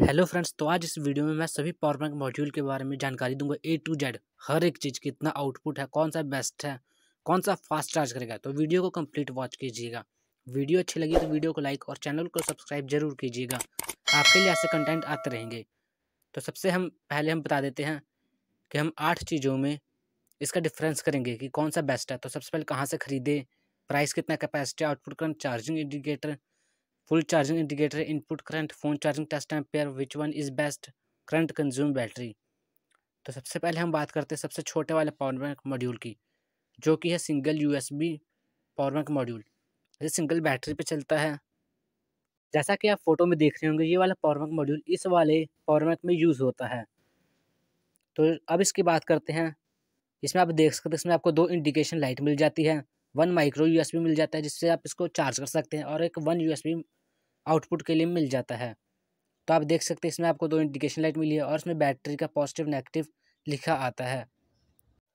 hello friends तो आज इस वीडियो में मैं सभी पावर बैंक मॉड्यूल के बारे में जानकारी दूंगा ए टू जेड हर एक चीज़ कितना आउटपुट है कौन सा बेस्ट है कौन सा फास्ट चार्ज करेगा तो वीडियो को कंप्लीट वॉच कीजिएगा वीडियो अच्छी लगी तो वीडियो को लाइक और चैनल को सब्सक्राइब जरूर कीजिएगा आपके लिए ऐसे कंटेंट आते रहेंगे तो सबसे हम पहले हम बता देते हैं कि हम आठ चीज़ों में इसका डिफरेंस करेंगे कि कौन सा बेस्ट है तो सबसे पहले कहाँ से खरीदे प्राइस कितना कैपेसिटी आउटपुट कर charging indicator full charging indicator input current phone charging test ampere which one is best current consume battery तो सबसे पहले हम बात करते हैं सबसे छोटे वाले पावर बैंक मॉड्यूल की जो कि है single USB power bank module ये सिंगल बैटरी पे चलता है जैसा कि आप फोटो में देख रहे होंगे ये वाला पावर बैंक मॉड्यूल इस वाले पावर बैंक में यूज़ होता है तो अब इसकी बात करते हैं इसमें आप देख सकते हैं इसमें आपको दो इंडिकेशन लाइट मिल जाती है वन माइक्रो यूएसबी मिल जाता है जिससे आप इसको चार्ज कर सकते हैं और एक वन यूएसबी आउटपुट के लिए मिल जाता है तो आप देख सकते हैं इसमें आपको दो इंडिकेशन लाइट मिली है और इसमें बैटरी का पॉजिटिव नेगेटिव लिखा आता है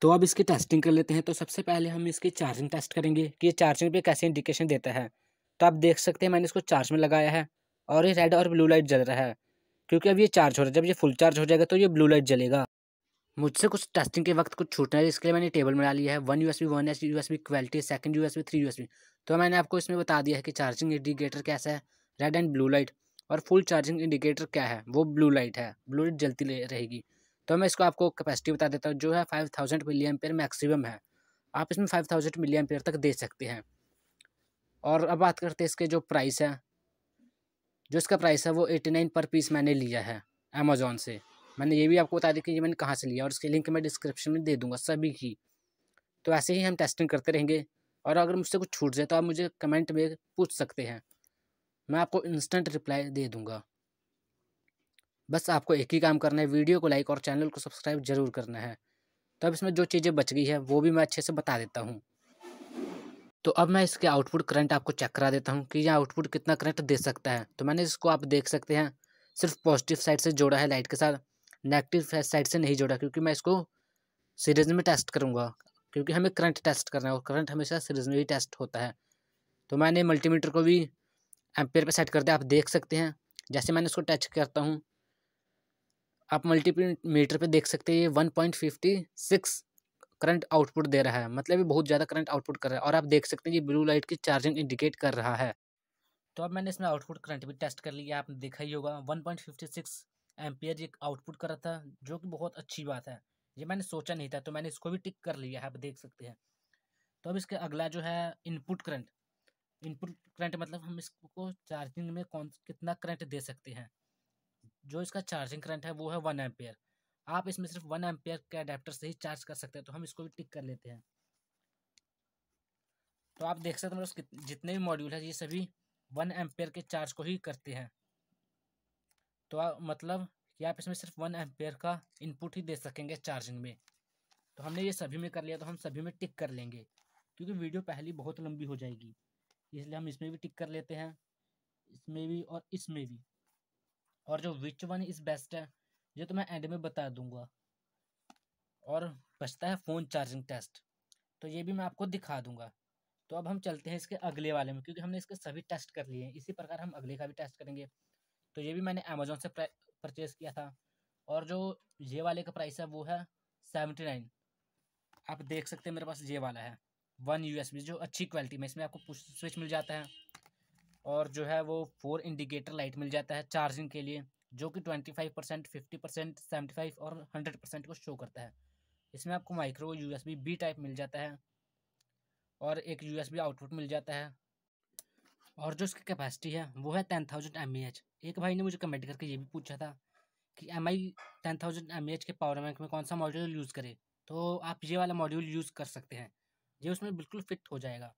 तो अब इसकी टेस्टिंग कर लेते हैं तो सबसे पहले हम इसकी चार्जिंग टेस्ट करेंगे कि ये चार्जिंग पे कैसे इंडिकेशन देता है तो आप देख सकते हैं मैंने इसको चार्ज में लगाया है और ये रेड और ब्लू लाइट जल रहा है क्योंकि अब ये चार्ज हो रहा है जब ये फुल चार्ज हो जाएगा तो ये ब्लू लाइट जलेगा मुझसे कुछ टेस्टिंग के वक्त कुछ छूटना है इसके लिए मैंने टेबल बना लिया है one U S B one S U S B quality second B three U S B तो मैंने आपको इसमें बता दिया है कि चार्जिंग इंडिकेटर कैसा है रेड एंड ब्लू लाइट और फुल चार्जिंग इंडिकेटर क्या है वो ब्लू लाइट है ब्लू लाइट जलती रहेगी तो मैं इसको आपको कैपेसिटी बता देता हूँ जो है five thousand milliampere maximum है आप इसमें फाइव थाउजेंड मिली पेयर तक दे सकते हैं और अब बात करते हैं इसके जो प्राइस है जो इसका प्राइस है वो एटी नाइन पर पीस मैंने लिया है अमेजोन से मैंने ये भी आपको बता दिया कि ये मैंने कहाँ से लिया और इसकी लिंक मैं डिस्क्रिप्शन में दे दूँगा सभी की तो ऐसे ही हम टेस्टिंग करते रहेंगे और अगर मुझसे कुछ छूट जाए तो आप मुझे कमेंट में पूछ सकते हैं मैं आपको इंस्टेंट रिप्लाई दे दूंगा बस आपको एक ही काम करना है वीडियो को लाइक और चैनल को सब्सक्राइब जरूर करना है तो अब इसमें जो चीज़ें बच गई है वो भी मैं अच्छे से बता देता हूँ तो अब मैं इसके आउटपुट करंट आपको चेक करा देता हूँ कि यह आउटपुट कितना करंट दे सकता है तो मैंने इसको आप देख सकते हैं सिर्फ पॉजिटिव साइड से जोड़ा है लाइट के साथ नेगेटिव साइड से नहीं जोड़ा क्योंकि मैं इसको सीरीज में टेस्ट करूँगा क्योंकि हमें करंट टेस्ट करना है और करंट हमेशा सीरीज में ही टेस्ट होता है तो मैंने मल्टीमीटर को भी एम्पेयर पर सेट कर दिया आप देख सकते हैं जैसे मैंने उसको टच करता हूँ आप मल्टीमीटर पे देख सकते हैं ये one point fifty six current output दे रहा है मतलब ये बहुत ज़्यादा करंट आउटपुट कर रहा है और आप देख सकते हैं ये ब्लू लाइट की चार्जिंग इंडिकेट कर रहा है तो अब मैंने इसमें आउटपुट करंट भी टेस्ट कर लिया आपने देखा ही होगा one point fifty six ampere ये आउटपुट कर रहा था जो कि बहुत अच्छी बात है ये मैंने सोचा नहीं था तो मैंने इसको भी टिक कर लिया है आप देख सकते हैं तो अब इसके अगला जो है इनपुट करंट इनपुट करंट मतलब हम इसको चार्जिंग में कौन कितना करंट दे सकते हैं जो इसका चार्जिंग करंट है वो है वन एम्पेयर आप इसमें सिर्फ वन एम्पेयर के अडेप्टर से ही चार्ज कर सकते हैं तो हम इसको भी टिक कर लेते हैं तो आप देख सकते हैं तो जितने भी मॉड्यूल है ये सभी वन एम्पेयर के चार्ज को ही करते हैं तो आ, मतलब कि आप इसमें सिर्फ वन एम्पेयर का इनपुट ही दे सकेंगे चार्जिंग में तो हमने ये सभी में कर लिया तो हम सभी में टिक कर लेंगे क्योंकि वीडियो पहली बहुत लंबी हो जाएगी इसलिए हम इसमें भी टिक कर लेते हैं इसमें भी और इसमें भी और जो विच वन इज़ बेस्ट है ये तो मैं एंड में बता दूंगा और बचता है फ़ोन चार्जिंग टेस्ट तो ये भी मैं आपको दिखा दूंगा तो अब हम चलते हैं इसके अगले वाले में क्योंकि हमने इसके सभी टेस्ट कर लिए हैं इसी प्रकार हम अगले का भी टेस्ट करेंगे तो ये भी मैंने अमेजोन से परचेज़ किया था और जो ये वाले का प्राइस है वो है सेवेंटी नाइन आप देख सकते हैं मेरे पास ये वाला है वन यू जो अच्छी क्वालिटी में इसमें आपको पुश स्विच मिल जाता है और जो है वो फोर इंडिकेटर लाइट मिल जाता है चार्जिंग के लिए जो कि twenty five percent fifty percent seventy five और हंड्रेड परसेंट को शो करता है इसमें आपको माइक्रो एस बी टाइप मिल जाता है और एक यू बी आउटपुट मिल जाता है और जो इसकी कैपेसिटी है वो है टेन थाउजेंड एम एक भाई ने मुझे कमेंट करके ये भी पूछा था कि M I ten thousand M के पावर बैंक में कौन सा मॉड्यूल यूज़ करे तो आप ये वाला मॉड्यूल यूज़ कर सकते हैं ये उसमें बिल्कुल फिट हो जाएगा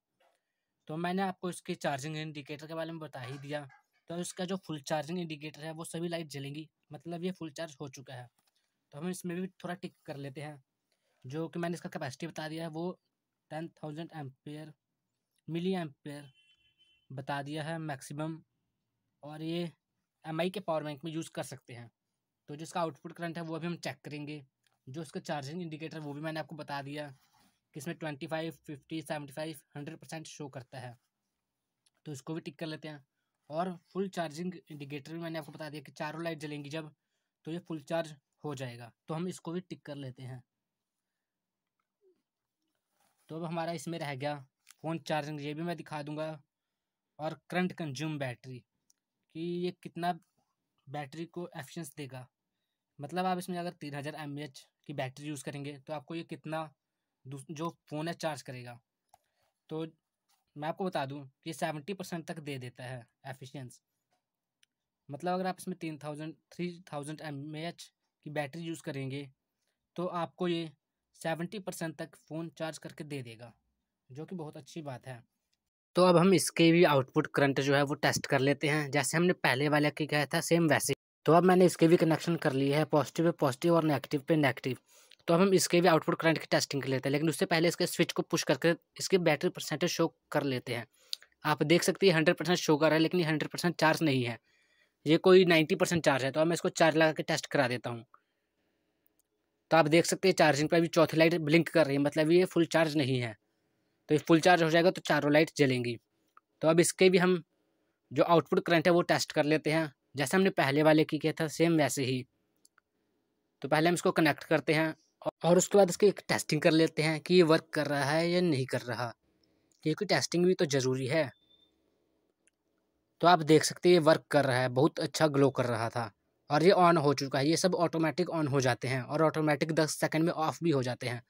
तो मैंने आपको इसके चार्जिंग इंडिकेटर के बारे में बता ही दिया तो इसका जो फुल चार्जिंग इंडिकेटर है वो सभी लाइट जलेंगी मतलब ये फुल चार्ज हो चुका है तो हम इसमें भी थोड़ा टिक कर लेते हैं जो कि मैंने इसका कैपेसिटी बता दिया है वो ten thousand ampere milli ampere बता दिया है मैक्सिमम और ये एम के पावर बैंक में यूज़ कर सकते हैं तो जिसका आउटपुट करंट है वो भी हम चेक करेंगे जो इसका चार्जिंग इंडिकेटर वो भी मैंने आपको बता दिया किसमें twenty five fifty seventy five hundred percent show करता है तो इसको भी टिक कर लेते हैं और फुल चार्जिंग इंडिकेटर भी मैंने आपको बता दिया कि चारों लाइट जलेंगी जब तो ये फुल चार्ज हो जाएगा तो हम इसको भी टिक कर लेते हैं तो अब हमारा इसमें रह गया फ़ोन चार्जिंग ये भी मैं दिखा दूंगा और करंट कंज्यूम बैटरी कि ये कितना बैटरी को एफिशिएंस देगा मतलब आप इसमें अगर तीन हज़ार एम की बैटरी यूज़ करेंगे तो आपको ये कितना जो फ़ोन है चार्ज करेगा तो मैं आपको बता दूं कि सेवेंटी परसेंट तक दे देता है एफिशिएंस मतलब अगर आप इसमें तीन thousand three thousand M H की बैटरी यूज़ करेंगे तो आपको ये सेवेंटी परसेंट तक फ़ोन चार्ज करके दे देगा जो कि बहुत अच्छी बात है तो अब हम इसके भी आउटपुट करंट जो है वो टेस्ट कर लेते हैं जैसे हमने पहले वाले की कहा था सेम वैसे तो अब मैंने इसके भी कनेक्शन कर लिए है पॉजिटिव पे पॉजिटिव और नेगेटिव पे नेगेटिव तो अब हम इसके भी आउटपुट करंट की टेस्टिंग कर लेते हैं लेकिन उससे पहले इसके स्विच को पुश करके इसके बैटरी परसेंटेज शो कर लेते हैं आप देख सकते हैं हंड्रेड परसेंट शो कर रहा है लेकिन ये हंड्रेड परसेंट चार्ज नहीं है ये कोई नाइन्टी परसेंट चार्ज है तो अब मैं इसको चार्ज लगा के टेस्ट करा देता हूँ तो आप देख सकते हैं चार्जिंग पर अभी चौथी लाइट ब्लिंक कर रही है मतलब ये फुल चार्ज नहीं है तो ये फुल चार्ज हो जाएगा तो चारों लाइट जलेंगी तो अब इसके भी हम जो आउटपुट करंट है वो टेस्ट कर लेते हैं जैसे हमने पहले वाले की किया था सेम वैसे ही तो पहले हम इसको कनेक्ट करते हैं और उसके बाद इसकी एक टेस्टिंग कर लेते हैं कि ये वर्क कर रहा है या नहीं कर रहा क्योंकि टेस्टिंग भी तो ज़रूरी है तो आप देख सकते हैं ये वर्क कर रहा है बहुत अच्छा ग्लो कर रहा था और ये ऑन हो चुका है ये सब ऑटोमेटिक ऑन हो जाते हैं और ऑटोमेटिक दस सेकेंड में ऑफ भी हो जाते हैं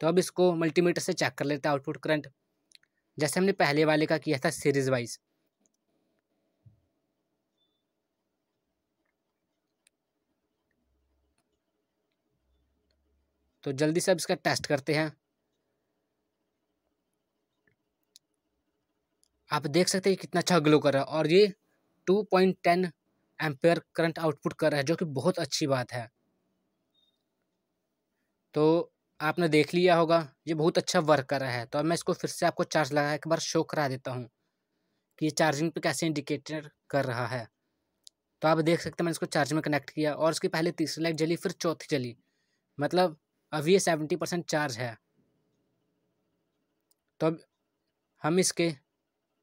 तो अब इसको मल्टीमीटर से चेक कर लेते हैं आउटपुट करंट जैसे हमने पहले वाले का किया था सीरीज़ वाइज तो जल्दी से अब इसका टेस्ट करते हैं आप देख सकते हैं कितना अच्छा ग्लो कर रहा है और ये two point ten ampere current output कर रहा है जो कि बहुत अच्छी बात है तो आपने देख लिया होगा ये बहुत अच्छा वर्क कर रहा है तो अब मैं इसको फिर से आपको चार्ज लगा एक बार शो करा देता हूँ कि ये चार्जिंग पे कैसे इंडिकेटर कर रहा है तो आप देख सकते हैं मैंने इसको चार्ज में कनेक्ट किया और उसकी पहले तीसरी लाइट जली फिर चौथी जली मतलब अब ये सेवेंटी परसेंट चार्ज है तो अब हम इसके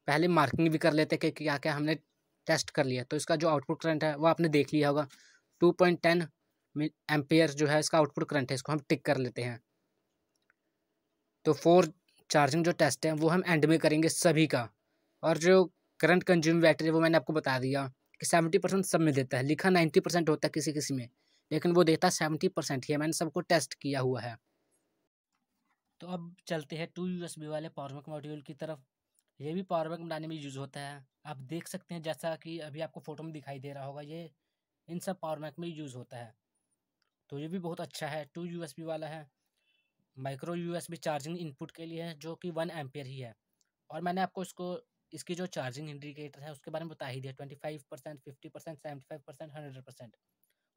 पहले मार्किंग भी कर लेते कि क्या क्या हमने टेस्ट कर लिया तो इसका जो आउटपुट करंट है वो आपने देख लिया होगा टू पॉइंट टेन एम्पेयर जो है इसका आउटपुट करंट है इसको हम टिक कर लेते हैं तो फोर चार्जिंग जो टेस्ट है वो हम एंड में करेंगे सभी का और जो करंट कंज्यूम बैटरी है वो मैंने आपको बता दिया कि सेवेंटी परसेंट सब में देता है लिखा नाइन्टी परसेंट होता है किसी किसी में लेकिन वो देता सेवेंटी परसेंट ही है मैंने सबको टेस्ट किया हुआ है तो अब चलते हैं टू यू वाले पावर बैंक मॉड्यूल की तरफ ये भी पावर बैंक बनाने में यूज़ होता है आप देख सकते हैं जैसा कि अभी आपको फ़ोटो में दिखाई दे रहा होगा ये इन सब पावर बैंक में यूज़ होता है तो ये भी बहुत अच्छा है टू यू वाला है माइक्रो यू चार्जिंग इनपुट के लिए है जो कि वन एम्पियर ही है और मैंने आपको इसको इसकी जो चार्जिंग इंडिकेटर है उसके बारे में बता ही दिया twenty five percent fifty percent seventy five percent hundred percent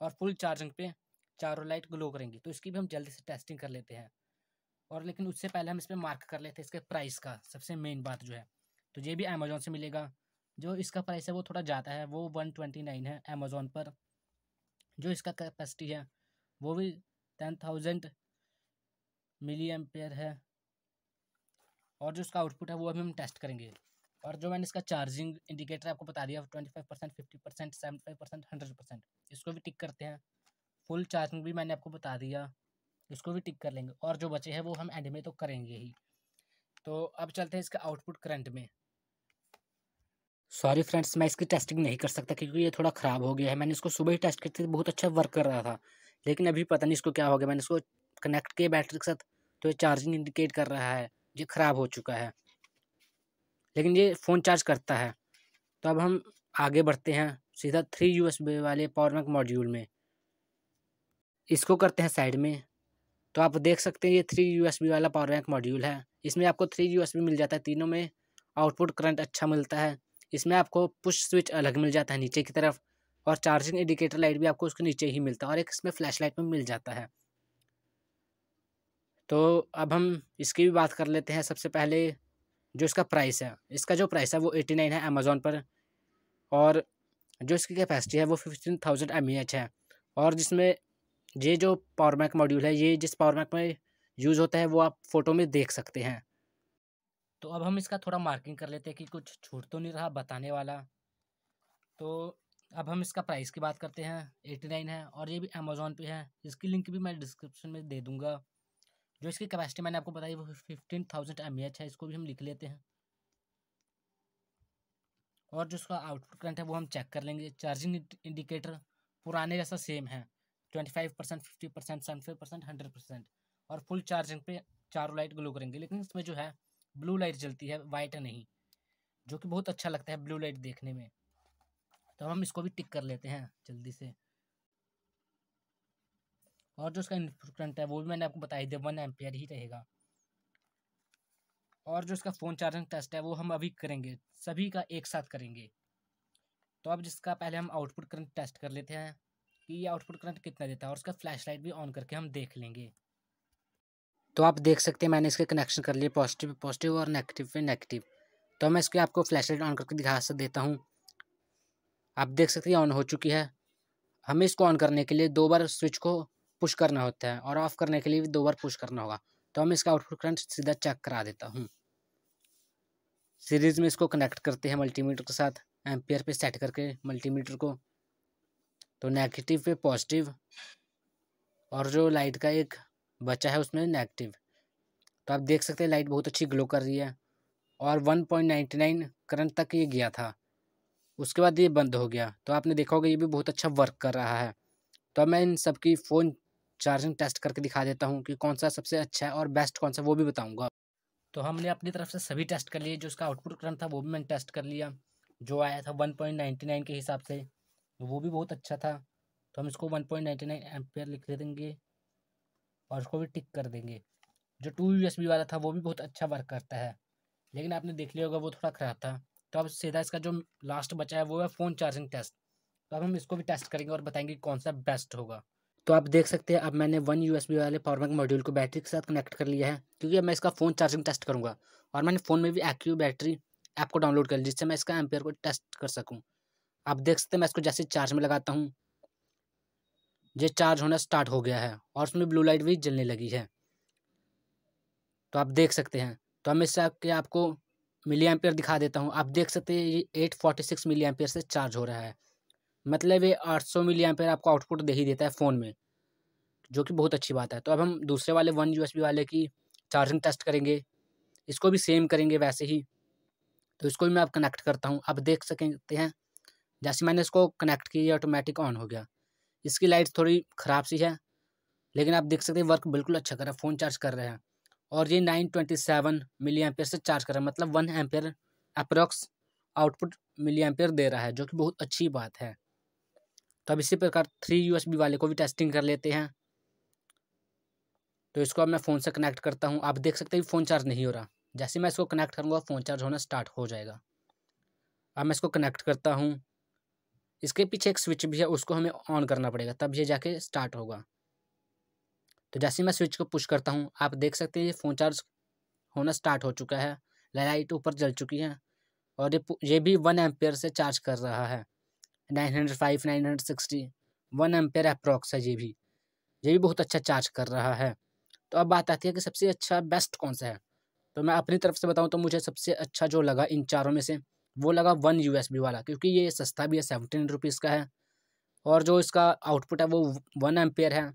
और फुल चार्जिंग पे चारों लाइट ग्लो करेंगी तो इसकी भी हम जल्दी से टेस्टिंग कर लेते हैं और लेकिन उससे पहले हम इस पर मार्क कर लेते हैं इसके प्राइस का सबसे मेन बात जो है तो ये भी अमेजोन से मिलेगा जो इसका प्राइस है वो थोड़ा ज़्यादा है वो वन ट्वेंटी नाइन है अमेजोन पर जो इसका कैपेसिटी है वो भी टेन थाउजेंड मिली एम्पेयर है और जो उसका आउटपुट है वो अभी हम टेस्ट करेंगे और जो मैंने इसका चार्जिंग इंडिकेटर आपको बता दिया twenty five percent fifty percent seventy five percent hundred percent इसको भी टिक करते हैं फुल चार्जिंग भी मैंने आपको बता दिया इसको भी टिक कर लेंगे और जो बचे हैं वो हम एंड में तो करेंगे ही तो अब चलते हैं इसका आउटपुट करंट में सॉरी फ्रेंड्स मैं इसकी टेस्टिंग नहीं कर सकता क्योंकि ये थोड़ा ख़राब हो गया है मैंने इसको सुबह ही टेस्ट करते बहुत अच्छा वर्क कर रहा था लेकिन अभी पता नहीं इसको क्या हो गया मैंने इसको कनेक्ट किया बैटरी के साथ तो ये चार्जिंग इंडिकेट कर रहा है ये ख़राब हो चुका है लेकिन ये फ़ोन चार्ज करता है तो अब हम आगे बढ़ते हैं सीधा थ्री यू वाले पावर बैंक मॉड्यूल में इसको करते हैं साइड में तो आप देख सकते हैं ये थ्री यू वाला पावर बैंक मॉड्यूल है इसमें आपको थ्री यू मिल जाता है तीनों में आउटपुट करंट अच्छा मिलता है इसमें आपको पुश स्विच अलग मिल जाता है नीचे की तरफ और चार्जिंग इंडिकेटर लाइट भी आपको उसके नीचे ही मिलता है और एक इसमें फ्लैश लाइट में मिल जाता है तो अब हम इसकी भी बात कर लेते हैं सबसे पहले जो इसका प्राइस है इसका जो प्राइस है वो एटी नाइन है अमेज़ोन पर और जो इसकी कैपेसिटी है वो फिफ्टीन थाउजेंड एम है और जिसमें ये जो पावर मैक मॉड्यूल है ये जिस पावर मैक में यूज़ होता है वो आप फ़ोटो में देख सकते हैं तो अब हम इसका थोड़ा मार्किंग कर लेते हैं कि कुछ छूट तो नहीं रहा बताने वाला तो अब हम इसका प्राइस की बात करते हैं एटी नाइन है और ये भी अमेज़ोन पे है इसकी लिंक भी मैं डिस्क्रिप्शन में दे दूँगा जो इसकी कैपेसिटी मैंने आपको बताई वो फिफ्टीन थाउजेंड एम है इसको भी हम लिख लेते हैं और जो इसका आउटपुट करंट है वो हम चेक कर लेंगे चार्जिंग इंडिकेटर पुराने जैसा सेम है twenty five percent fifty percent seventy five percent hundred percent और फुल चार्जिंग पे चारों लाइट ग्लो करेंगे लेकिन इसमें जो है ब्लू लाइट जलती है वाइट नहीं जो कि बहुत अच्छा लगता है ब्लू लाइट देखने में तो हम इसको भी टिक कर लेते हैं जल्दी से और जो उसका इनपुट करंट है वो भी मैंने आपको बताया दिया वन एम्पियर ही रहेगा और जो इसका फ़ोन चार्जिंग टेस्ट है वो हम अभी करेंगे सभी का एक साथ करेंगे तो अब जिसका पहले हम आउटपुट करंट टेस्ट कर लेते हैं कि ये आउटपुट करंट कितना देता है और उसका फ्लैश लाइट भी ऑन करके हम देख लेंगे तो आप देख सकते हैं मैंने इसके कनेक्शन कर लिए पॉजिटिव पे पॉजिटिव और नेगेटिव पे नेगेटिव तो मैं इसके आपको फ्लैश लाइट ऑन करके दिखा सक देता हूँ आप देख सकते हैं ऑन हो चुकी है हमें इसको ऑन करने के लिए दो बार स्विच को पुश करना होता है और ऑफ करने के लिए भी दो बार पुश करना होगा तो हम इसका आउटपुट करंट सीधा चेक करा देता हूँ सीरीज में इसको कनेक्ट करते हैं मल्टीमीटर के साथ एम्पियर पे सेट करके मल्टीमीटर को तो नेगेटिव पे पॉजिटिव और जो लाइट का एक बचा है उसमें नेगेटिव तो आप देख सकते हैं लाइट बहुत अच्छी ग्लो कर रही है और one point ninety nine current तक ये गया था उसके बाद ये बंद हो गया तो आपने देखा होगा ये भी बहुत अच्छा वर्क कर रहा है तो मैं इन सबकी फ़ोन चार्जिंग टेस्ट करके दिखा देता हूँ कि कौन सा सबसे अच्छा है और बेस्ट कौन सा वो भी बताऊँगा तो हमने अपनी तरफ से सभी टेस्ट कर लिए जो उसका आउटपुट करंट था वो भी मैंने टेस्ट कर लिया जो आया था वन पॉइंट नाइन्टी नाइन के हिसाब से वो भी बहुत अच्छा था तो हम इसको वन पॉइंट नाइन्टी नाइन लिख देंगे और उसको भी टिक कर देंगे जो टू यू वाला था वो भी बहुत अच्छा वर्क करता है लेकिन आपने देख लिया होगा वो थोड़ा ख़राब था तो अब सीधा इसका जो लास्ट बचा है वो है फ़ोन चार्जिंग टेस्ट तो अब हम इसको भी टेस्ट करेंगे और बताएंगे कौन सा बेस्ट होगा तो आप देख सकते हैं अब मैंने वन यू वाले पावर बैंक मॉड्यूल को बैटरी के साथ कनेक्ट कर लिया है क्योंकि अब मैं इसका फ़ोन चार्जिंग टेस्ट करूँगा और मैंने फ़ोन में भी एक्यू बैटरी ऐप को डाउनलोड कर जिससे मैं इसका एम्पेयर को टेस्ट कर सकूँ आप देख सकते हैं मैं इसको जैसे चार्ज में लगाता हूँ ये चार्ज होना स्टार्ट हो गया है और उसमें ब्लू लाइट भी जलने लगी है तो आप देख सकते हैं तो हम इससे आपके आपको मिली एम्पेयर दिखा देता हूँ आप देख सकते हैं ये eight forty six milli ampere से चार्ज हो रहा है मतलब ये 800 सौ मिली एम्पेयर आपको आउटपुट दे ही देता है फ़ोन में जो कि बहुत अच्छी बात है तो अब हम दूसरे वाले वन बी वाले की चार्जिंग टेस्ट करेंगे इसको भी सेम करेंगे वैसे ही तो इसको भी मैं अब कनेक्ट करता हूँ आप देख सकते हैं जैसे मैंने इसको कनेक्ट किया ऑटोमेटिक ऑन हो गया इसकी लाइट थोड़ी ख़राब सी है लेकिन आप देख सकते हैं वर्क बिल्कुल अच्छा कर रहा है फ़ोन चार्ज कर रहा है और ये nine twenty seven milli ampere से चार्ज कर रहा है मतलब one ampere approx output milli ampere दे रहा है जो कि बहुत अच्छी बात है तो अब इसी प्रकार थ्री यू वाले को भी टेस्टिंग कर लेते हैं तो इसको अब मैं फ़ोन से कनेक्ट करता हूँ आप देख सकते हैं फ़ोन चार्ज नहीं हो रहा जैसे मैं इसको कनेक्ट करूँगा फ़ोन चार्ज होना स्टार्ट हो जाएगा अब मैं इसको कनेक्ट करता हूँ इसके पीछे एक स्विच भी है उसको हमें ऑन करना पड़ेगा तब ये जाके स्टार्ट होगा तो जैसे मैं स्विच को पुश करता हूँ आप देख सकते हैं ये फ़ोन चार्ज होना स्टार्ट हो चुका है लाइट ऊपर जल चुकी है और ये ये भी वन एम्पेयर से चार्ज कर रहा है nine hundred five nine hundred sixty one ampere approx है ये भी ये भी बहुत अच्छा चार्ज कर रहा है तो अब बात आती है कि सबसे अच्छा बेस्ट कौन सा है तो मैं अपनी तरफ से बताऊँ तो मुझे सबसे अच्छा जो लगा इन चारों में से वो लगा वन यू वाला क्योंकि ये सस्ता भी है सेवनटीन रुपीज़ का है और जो इसका आउटपुट है वो वन एम्पेयर है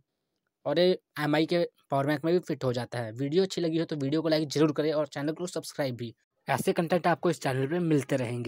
और ये एम के पावर बैंक में भी फिट हो जाता है वीडियो अच्छी लगी हो तो वीडियो को लाइक जरूर करें और चैनल को सब्सक्राइब भी ऐसे कंटेंट आपको इस चैनल पर मिलते रहेंगे